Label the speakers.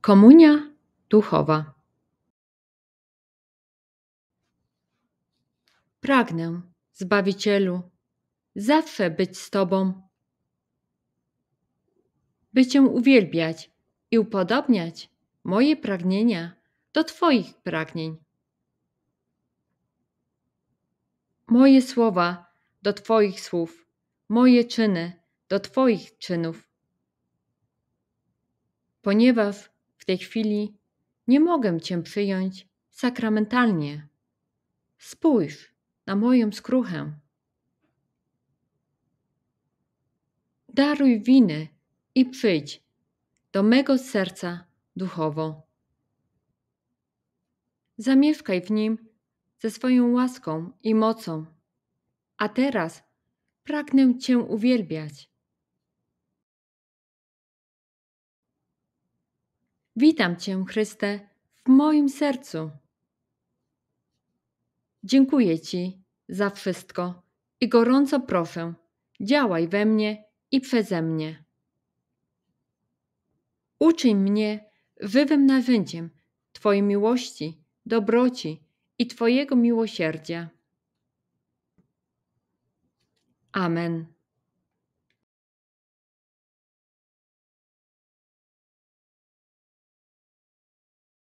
Speaker 1: Komunia duchowa.
Speaker 2: Pragnę, Zbawicielu, zawsze być z Tobą, by Cię uwielbiać i upodobniać moje pragnienia do Twoich pragnień. Moje słowa do Twoich słów, moje czyny do Twoich czynów. Ponieważ w tej chwili nie mogę Cię przyjąć sakramentalnie. Spójrz na moją skruchę. Daruj winy i przyjdź do mego serca duchowo. Zamieszkaj w nim ze swoją łaską i mocą. A teraz pragnę Cię uwielbiać Witam Cię, Chryste, w moim sercu. Dziękuję Ci za wszystko i gorąco proszę, działaj we mnie i przeze mnie. Uczyń mnie żywym narzędziem Twojej miłości, dobroci
Speaker 1: i Twojego miłosierdzia. Amen.